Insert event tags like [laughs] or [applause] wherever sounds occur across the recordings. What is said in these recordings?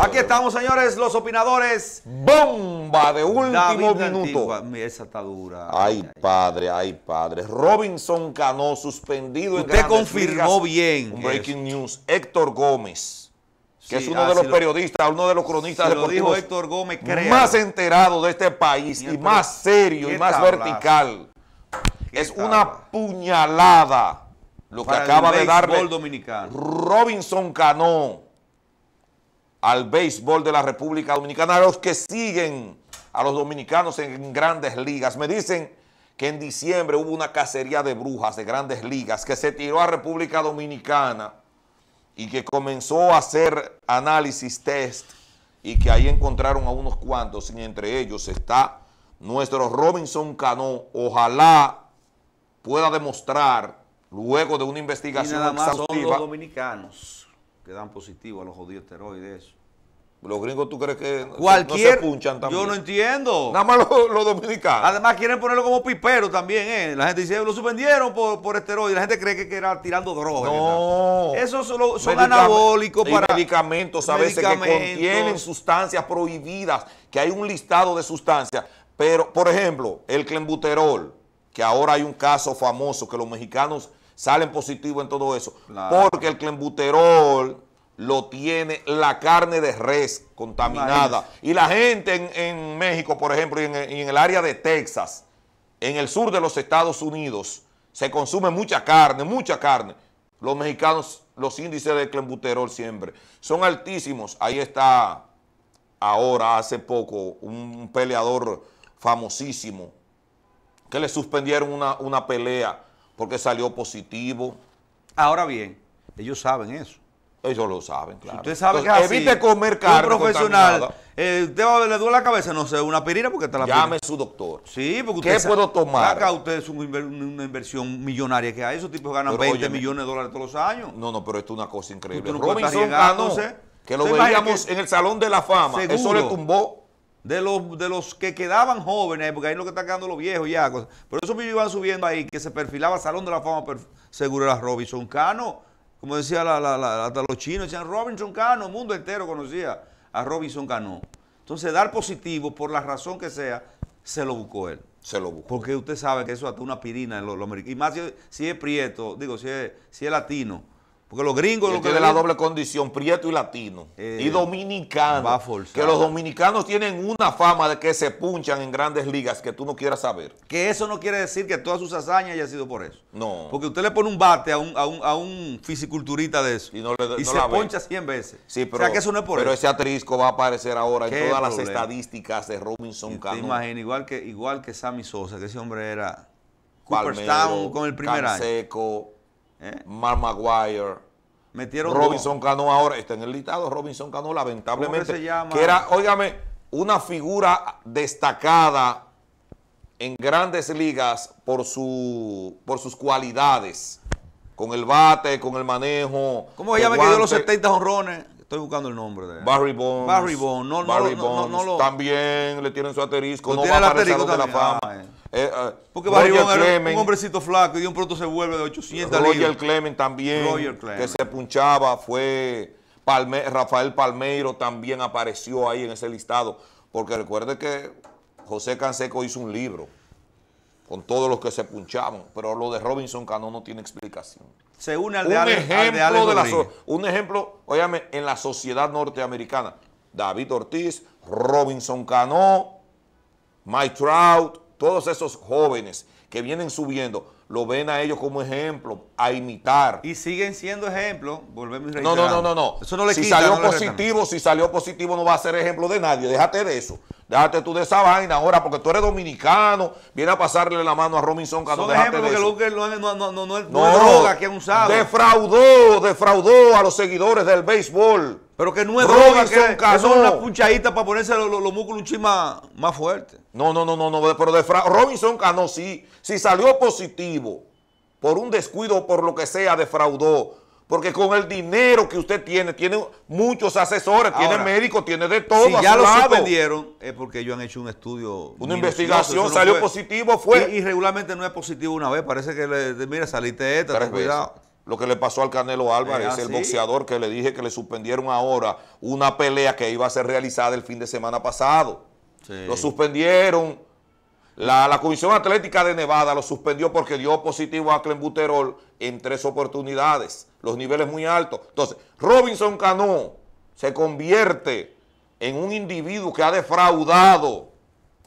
Aquí estamos, señores, los opinadores. Bomba de último minuto. Esa está dura. Ay, padre, ay, padre. Robinson Cano suspendido Usted confirmó bien. breaking news. Héctor Gómez, que es uno ah, de los periodistas, uno de los cronistas Lo dijo Héctor Gómez, Más enterado de este país y, más serio y más vertical. Es una puñalada lo que acaba de darle dominicano. Robinson Cano al béisbol de la República Dominicana, a los que siguen a los dominicanos en grandes ligas. Me dicen que en diciembre hubo una cacería de brujas de grandes ligas que se tiró a República Dominicana y que comenzó a hacer análisis test y que ahí encontraron a unos cuantos y entre ellos está nuestro Robinson Cano. Ojalá pueda demostrar luego de una investigación más exhaustiva, dominicanos que dan positivo a los jodidos esteroides. Los gringos, ¿tú crees que Cualquier, no se punchan también? Yo no entiendo. Nada más los, dominicanos. Además, quieren ponerlo como pipero también, ¿eh? La gente dice, lo suspendieron por, por esteroides. La gente cree que, que era tirando drogas. No. Esos son, anabólicos para... medicamentos a veces que contienen sustancias prohibidas, que hay un listado de sustancias. Pero, por ejemplo, el clembuterol, que ahora hay un caso famoso que los mexicanos salen positivos en todo eso. Porque el clenbuterol lo tiene la carne de res contaminada. Y la gente en, México, por ejemplo, y en, el área de Texas, en el sur de los Estados Unidos, se consume mucha carne, mucha carne. Los mexicanos, los índices de clenbuterol siempre son altísimos. Ahí está ahora, hace poco, un peleador famosísimo que le suspendieron una, una pelea porque salió positivo. Ahora bien, ellos saben eso. Ellos lo saben, claro. usted sabe que así, evite comer carne. Un profesional, usted eh, va, le duele la cabeza, no sé, una pirina porque está la Llame su doctor. Sí, porque usted. ¿Qué puedo tomar? Acá usted es una inversión millonaria que hay. Esos tipos ganan 20 millones de dólares todos los años. No, no, pero esto es una cosa increíble. Usted no Robinson que lo veíamos en el Salón de la Fama. Eso le tumbó de los, de los que quedaban jóvenes, porque ahí lo que están quedando los viejos ya. Por eso me iban subiendo ahí, que se perfilaba Salón de la Fama seguro era Robinson Cano. Como decía hasta los chinos, decían Robinson Cano, el mundo entero conocía a Robinson Cano. Entonces, dar positivo, por la razón que sea, se lo buscó él. Se lo buscó. Porque usted sabe que eso hasta una pirina en los, americanos. Y más si, si, es prieto, digo, si es, si es latino porque los gringos... Lo que tiene la doble condición, prieto y latino. y eh, dominicano. que los dominicanos tienen una fama de que se punchan en grandes ligas que tú no quieras saber. Que eso no quiere decir que todas sus hazañas haya sido por eso. No. Porque usted le pone un bate a un, a fisiculturista de eso. Y, se poncha 100 veces. Sí, pero, o sea que eso no es por pero ese atrisco va a aparecer ahora en todas las estadísticas de Robinson Cano. Te igual que, igual que Sammy Sosa, que ese hombre era... Cooperstown con el primer año. Mar ¿Eh? Mark Maguire. Metieron Robinson Cano ahora está en el listado. Robinson Cano, lamentablemente. Que era, óigame, una figura destacada en grandes ligas por, su, por sus cualidades. Con el bate, con el manejo. ¿Cómo se llama que dio los 70 honrones? Estoy buscando el nombre de Barry Bonds. Barry Bonds. No, También le tienen su aterisco no va a aparecer de la fama. Ah, eh. Eh, ah, porque un hombrecito flaco y de un pronto se vuelve de 800 Roger el Clement también, que se punchaba, fue Rafael Palmeiro también apareció ahí en ese listado. Porque recuerde que José Canseco hizo un libro con todos los que se punchaban, pero lo de Robinson Cano no tiene explicación. Se un ejemplo de, Un ejemplo, óyame, en la sociedad norteamericana, David Ortiz, Robinson Cano, Mike Trout, todos esos jóvenes que vienen subiendo, lo ven a ellos como ejemplo, a imitar. Y siguen siendo ejemplo, volvemos a No, no, no, no, no. Eso no le si salió positivo, si salió positivo no va a ser ejemplo de nadie, déjate de eso. Déjate tú de esa vaina ahora porque tú eres dominicano, viene a pasarle la mano a Robinson cuando Son de porque no, no, no, no, no, no, es droga que Defraudó, defraudó a los seguidores del béisbol. Pero que no es droga, que, son una punchadita para ponerse los, músculos un más, fuerte. No, no, no, no, no, pero de Robinson Cano ah, sí, si salió positivo por un descuido o por lo que sea, defraudó. Porque con el dinero que usted tiene, tiene muchos asesores, tiene médicos, tiene de todo. Si ya lo es porque ellos han hecho un estudio. Una investigación, salió positivo, fue. Y, regularmente no es positivo una vez, parece que le, mira, saliste esta, ten cuidado lo que le pasó al Canelo Álvarez, el boxeador que le dije que le suspendieron ahora una pelea que iba a ser realizada el fin de semana pasado. Lo suspendieron. La, Comisión Atlética de Nevada lo suspendió porque dio positivo a Buterol en tres oportunidades. Los niveles muy altos. Entonces, Robinson Cano se convierte en un individuo que ha defraudado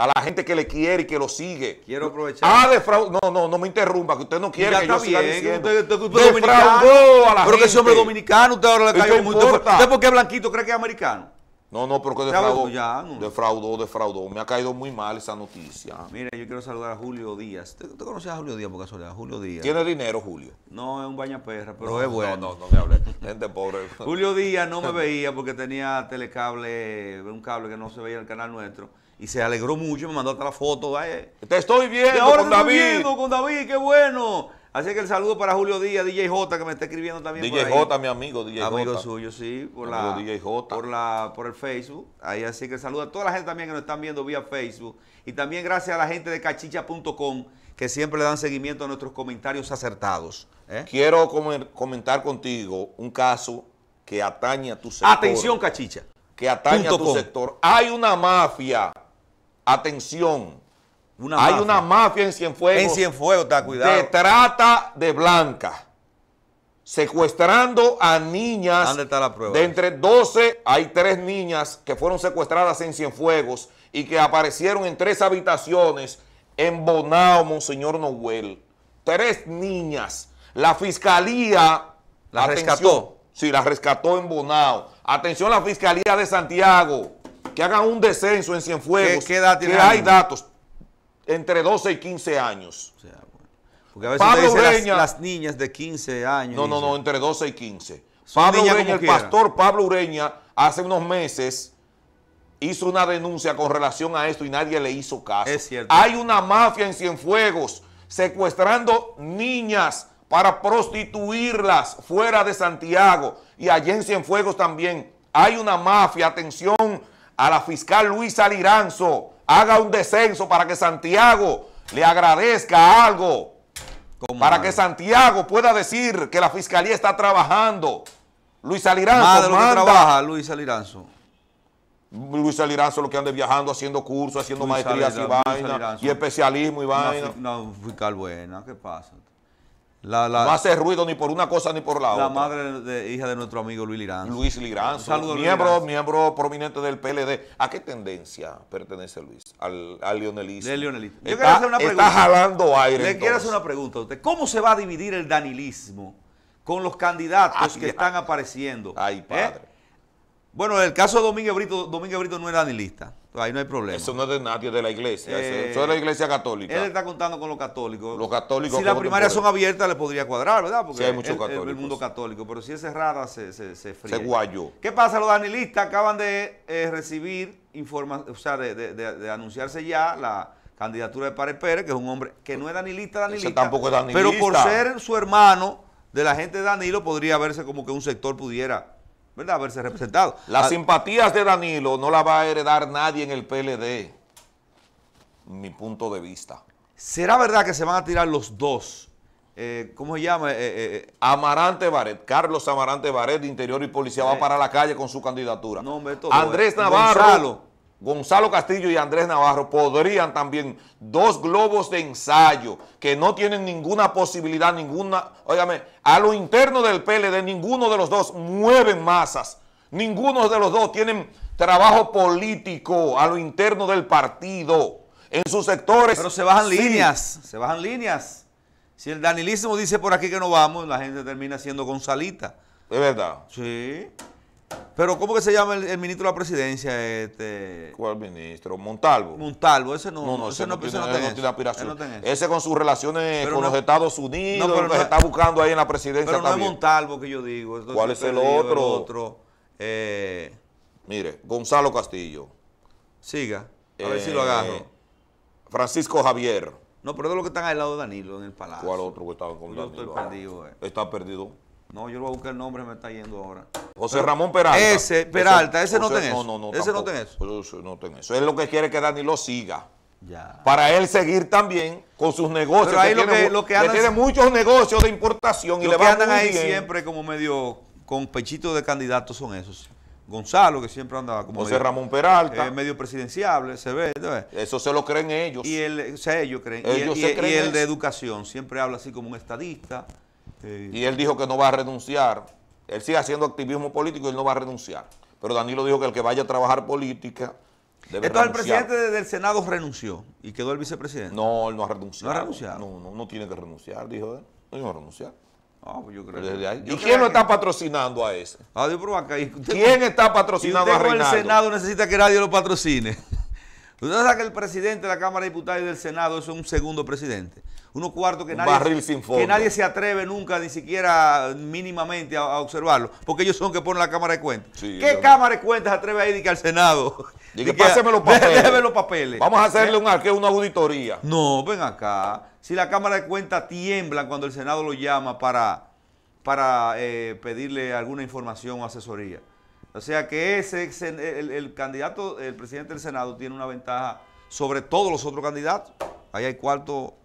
a la gente que le quiere y que lo sigue. Quiero aprovechar. Ah, defraudó. No, no, no me interrumpa, que usted no quiere que yo bien, a la pero gente. que ese hombre dominicano, usted ahora le cayó muy ¿Usted por qué blanquito cree que es americano? No, no, pero que defraudó, no. defraudó, defraudó. Me ha caído muy mal esa noticia. Ah, mire yo quiero saludar a Julio Díaz. ¿te conocías a Julio Díaz por casualidad? Julio Díaz. Tiene dinero, Julio. No, es un bañaperra, pero no, es bueno. No, no, no me hable. [laughs] Gente pobre. Julio Díaz no me veía porque tenía telecable, un cable que no se veía en el canal nuestro y se alegró mucho, me mandó hasta la foto. te estoy viendo, ahora con David. viendo con David, qué bueno. Así que el saludo para Julio Díaz, DJ J, que me está escribiendo también. DJ mi amigo, DJ Amigo suyo, sí, por, la, por el Facebook. Ahí así que saludo a toda la gente también que nos están viendo vía Facebook. Y también gracias a la gente de cachicha.com, que siempre le dan seguimiento a nuestros comentarios acertados. ¿eh? Quiero comentar contigo un caso que atañe a tu sector. Atención, cachicha. Que atañe a tu sector. Hay una mafia atención. Hay una mafia en Cienfuegos. En Cienfuegos, cuidado. trata de blanca. Secuestrando a niñas. ¿Dónde está la prueba? De entre 12, hay tres niñas que fueron secuestradas en Cienfuegos y que aparecieron en tres habitaciones en Bonao, Monseñor Noel. Tres niñas. La fiscalía. La rescató. Sí, la rescató en Bonao. Atención, la fiscalía de Santiago que hagan un descenso en Cienfuegos, que hay datos entre 12 y 15 años. porque a veces Pablo Ureña, las, niñas de 15 años. No, no, no, entre 12 y 15. Pablo Ureña, el pastor Pablo Ureña, hace unos meses hizo una denuncia con relación a esto y nadie le hizo caso. Es cierto. Hay una mafia en Cienfuegos secuestrando niñas para prostituirlas fuera de Santiago y allí en Cienfuegos también. Hay una mafia, atención, a la fiscal Luisa Liranzo haga un descenso para que Santiago le agradezca algo. para que Santiago pueda decir que la fiscalía está trabajando. Luis Aliranzo. Madre, lo trabaja Luis Aliranzo. Luis Aliranzo, lo que ande viajando, haciendo cursos, haciendo maestrías y vaina, y especialismo y vaina. No, fiscal buena, ¿qué pasa? no hace ruido ni por una cosa ni por la, otra. La madre de, hija de nuestro amigo Luis Lirán. Luis Lirán, miembro, miembro prominente del PLD. ¿A qué tendencia pertenece Luis? Al, al leonelismo. está, jalando aire. Le quiero hacer una pregunta a usted. ¿Cómo se va a dividir el danilismo con los candidatos que están apareciendo? Ay, ¿Eh? padre. Bueno, el caso de Domínguez Brito, Domínguez Brito no es danilista, Ahí no hay problema. Eso no es de nadie, de la iglesia. eso es de la eh, iglesia católica. Él está contando con los católicos. Los católicos. Si las primarias son abiertas, le podría cuadrar, ¿verdad? Porque sí, hay muchos católicos. El, mundo católico. Pero si es cerrada, se, se, se fría. Se guayó. ¿Qué pasa? Los danilistas acaban de eh, recibir información, o sea, de, anunciarse ya la candidatura de Pare Pérez, que es un hombre que no es danilista, danilista. tampoco es danilista. Pero por ser su hermano de la gente de Danilo, podría verse como que un sector pudiera ¿verdad? Haberse representado. Las simpatías de Danilo no las va a heredar nadie en el PLD, mi punto de vista. ¿Será verdad que se van a tirar los dos? Eh, ¿Cómo se llama? Eh, eh, Amarante Baret, Carlos Amarante Baret, de Interior y Policía, va para la calle con su candidatura. No, Andrés Navarro. Gonzalo Castillo y Andrés Navarro podrían también dos globos de ensayo que no tienen ninguna posibilidad, ninguna, óigame, a lo interno del PLD ninguno de los dos mueven masas, ninguno de los dos tienen trabajo político a lo interno del partido, en sus sectores. Pero se bajan líneas, se bajan líneas. Si el danilismo dice por aquí que no vamos, la gente termina siendo Gonzalita. Es verdad. Sí. Pero ¿cómo que se llama el, ministro de la presidencia? Este? ¿Cuál ministro? Montalvo. Montalvo, ese no, ese, no, tiene, aspiración. ese con sus relaciones con los Estados Unidos, pero que se está buscando ahí en la presidencia pero no es Montalvo que yo digo. ¿Cuál es el otro? eh, mire, Gonzalo Castillo. Siga, a ver si lo agarro. Eh, Francisco Javier. No, pero es lo que están al lado de Danilo en el palacio. ¿Cuál otro que estaba con Danilo? perdido, eh. Está perdido. No, yo lo voy a buscar el nombre, me está yendo ahora. José Ramón Peralta. Ese, Peralta, ese, no tiene eso. No, no, no, ese no tiene eso. no tiene eso. Es lo que quiere que Dani lo siga. Ya. Para él seguir también con sus negocios. Pero ahí lo, que, que tiene muchos negocios de importación y le que andan ahí siempre como medio con pechito de candidatos son esos. Gonzalo, que siempre andaba como. José Ramón Peralta. Eh, medio presidenciable, se ve. Eso se lo creen ellos. Y él, o sea, ellos creen. Ellos creen y el de educación siempre habla así como un estadista. Y él dijo que no va a renunciar. Él sigue haciendo activismo político y él no va a renunciar. Pero Danilo dijo que el que vaya a trabajar política debe Entonces el presidente del Senado renunció y quedó el vicepresidente. No, él no ha renunciado. No ha No, no, tiene que renunciar, dijo él. No, tiene que renunciar. Ah, pues yo creo ¿Y quién lo está patrocinando a ese? Ah, ¿Quién está patrocinando a Reinaldo? el Senado necesita que nadie lo patrocine. [laughs] Usted sabe que el presidente de la Cámara de Diputados y del Senado es un segundo presidente uno cuarto que, nadie, que nadie se atreve nunca, ni siquiera mínimamente, a, observarlo. Porque ellos son los que ponen la Cámara de Cuentas. ¿Qué Cámara de Cuentas atreve a ir al Senado? Y [laughs] que, los [laughs] papeles. Déjeme los papeles. Vamos a hacerle ¿Eh? un una auditoría. No, ven acá. Si la Cámara de Cuentas tiembla cuando el Senado lo llama para, para eh, pedirle alguna información o asesoría. O sea que ese, el, candidato, el presidente del Senado, tiene una ventaja sobre todos los otros candidatos. Ahí hay cuarto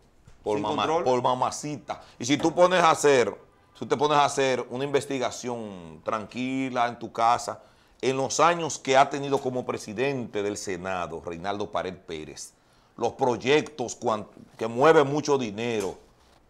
por, mamacita. Y si tú pones a hacer, si te pones a hacer una investigación tranquila en tu casa, en los años que ha tenido como presidente del Senado, Reinaldo Pared Pérez, los proyectos que mueven mucho dinero.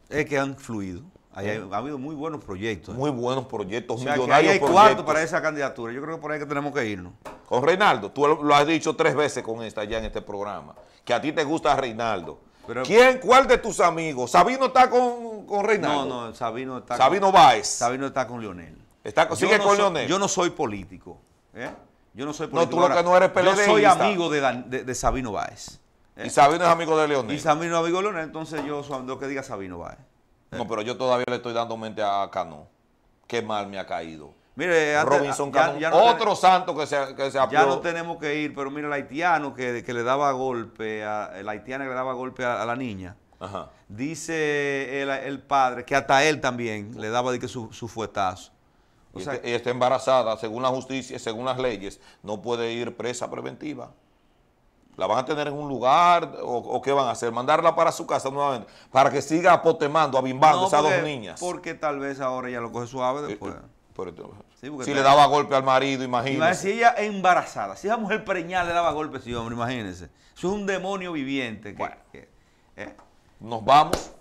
Es que han fluido. Eh. ha habido muy buenos proyectos. ¿eh? Muy buenos proyectos, millonarios que hay cuarto para esa candidatura. Yo creo que por ahí que tenemos que irnos. Con Reinaldo, tú lo has dicho tres veces con esta ya en este programa, que a ti te gusta Reinaldo. ¿Quién? ¿Cuál de tus amigos? ¿Sabino está con, con No, no, Sabino está Sabino Báez. Sabino está con Leonel. Está, ¿Sigue con Lionel? Leonel? Yo no soy político. ¿eh? Yo no soy político. No, tú lo que no eres Yo soy amigo de, de, Sabino Báez. ¿eh? Y Sabino es amigo de Leonel. Y Sabino es amigo de Leonel, entonces yo lo que diga Sabino Báez. ¿eh? No, pero yo todavía le estoy dando mente a Cano. Qué mal me ha caído. Mire, Robinson otro santo que se, que Ya no tenemos que ir, pero mire el haitiano que, le daba golpe, a, el haitiano que le daba golpe a, la niña, dice el, padre que hasta él también le daba de que su, su fuetazo. Este, y está embarazada, según la justicia, según las leyes, no puede ir presa preventiva. ¿La van a tener en un lugar o, qué van a hacer? ¿Mandarla para su casa nuevamente? Para que siga apotemando, abimbando esas dos niñas. Porque tal vez ahora ya lo coge suave eh, después. Eh, si le daba golpe al marido, imagínese. Si ella embarazada, si esa mujer preñada le daba golpe a hombre, imagínense. es un demonio viviente. ¿eh? Nos vamos.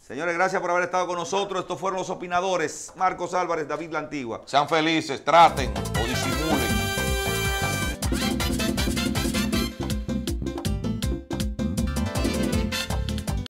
Señores, gracias por haber estado con nosotros. Estos fueron los opinadores. Marcos Álvarez, David La Antigua. Sean felices, traten.